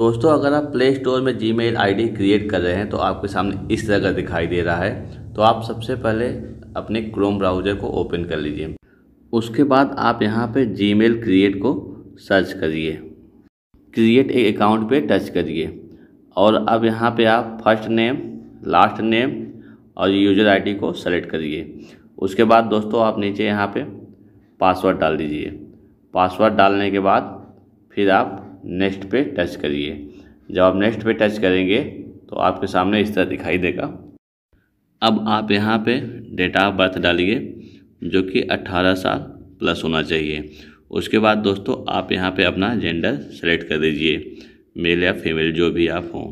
दोस्तों अगर आप प्ले स्टोर में जी मेल क्रिएट कर रहे हैं तो आपके सामने इस तरह का दिखाई दे रहा है तो आप सबसे पहले अपने क्रोम ब्राउज़र को ओपन कर लीजिए उसके बाद आप यहाँ पर जी मेल क्रिएट को सर्च करिए क्रिएट एक अकाउंट पे टच करिए और अब यहाँ पे आप फर्स्ट नेम लास्ट नेम और यूजर आईडी को सेलेक्ट करिए उसके बाद दोस्तों आप नीचे यहाँ पे पासवर्ड डाल दीजिए पासवर्ड डालने के बाद फिर आप नेक्स्ट पे टच करिए जब आप नेक्स्ट पे टच करेंगे तो आपके सामने इस तरह दिखाई देगा अब आप यहाँ पे डेट ऑफ बर्थ डालिए जो कि 18 साल प्लस होना चाहिए उसके बाद दोस्तों आप यहाँ पे अपना जेंडर सेलेक्ट कर दीजिए मेल या फीमेल जो भी आप हों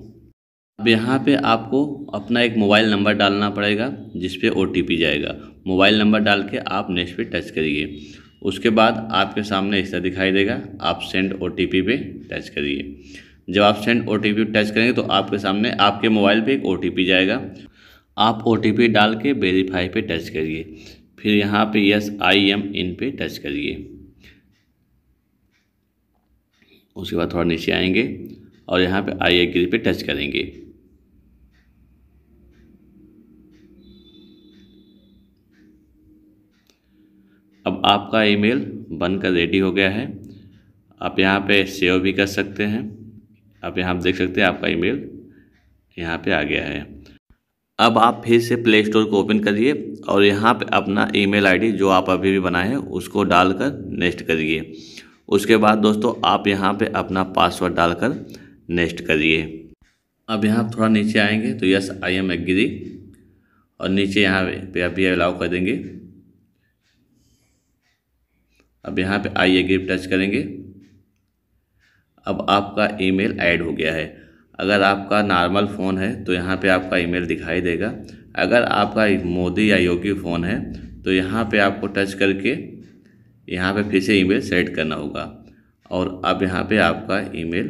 अब यहाँ पे आपको अपना एक मोबाइल नंबर डालना पड़ेगा जिस पे ओ जाएगा मोबाइल नंबर डाल के आप नेक्स्ट पे टच करिए उसके बाद आपके सामने हिस्सा दिखाई देगा आप सेंड ओ टी पी पे टच करिए जब आप send O T P touch करेंगे तो आपके सामने आपके मोबाइल पे एक ओ टी पी जाएगा आप ओ टी पी डाल के वेरीफाई पे टच करिए फिर यहाँ पे यस आई एम इन पे टच करिए उसके बाद थोड़ा नीचे आएंगे और यहाँ पे आई एग्री पे टच करेंगे अब आपका ईमेल बनकर रेडी हो गया है आप यहाँ पे सेव भी कर सकते हैं आप यहाँ देख सकते हैं आपका ईमेल यहाँ पे आ गया है अब आप फिर से प्ले स्टोर को ओपन करिए और यहाँ पे अपना ईमेल आईडी जो आप अभी भी बनाए हैं उसको डालकर नेक्स्ट करिए उसके बाद दोस्तों आप यहाँ पे अपना पासवर्ड डालकर नेक्स्ट करिए अब यहाँ थोड़ा नीचे आएंगे तो यस आई एम एग्री और नीचे यहाँ पे अभी अलाउ कर देंगे अब यहाँ पे आई एग्री टच करेंगे अब आपका ईमेल ऐड हो गया है अगर आपका नॉर्मल फ़ोन है तो यहाँ पे आपका ईमेल दिखाई देगा अगर आपका मोदी या योगी फ़ोन है तो यहाँ पे आपको टच करके यहाँ पे फिर से ईमेल सेट करना होगा और अब यहाँ पे आपका ईमेल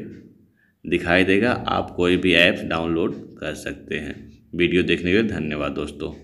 दिखाई देगा आप कोई भी ऐप डाउनलोड कर सकते हैं वीडियो देखने के लिए धन्यवाद दोस्तों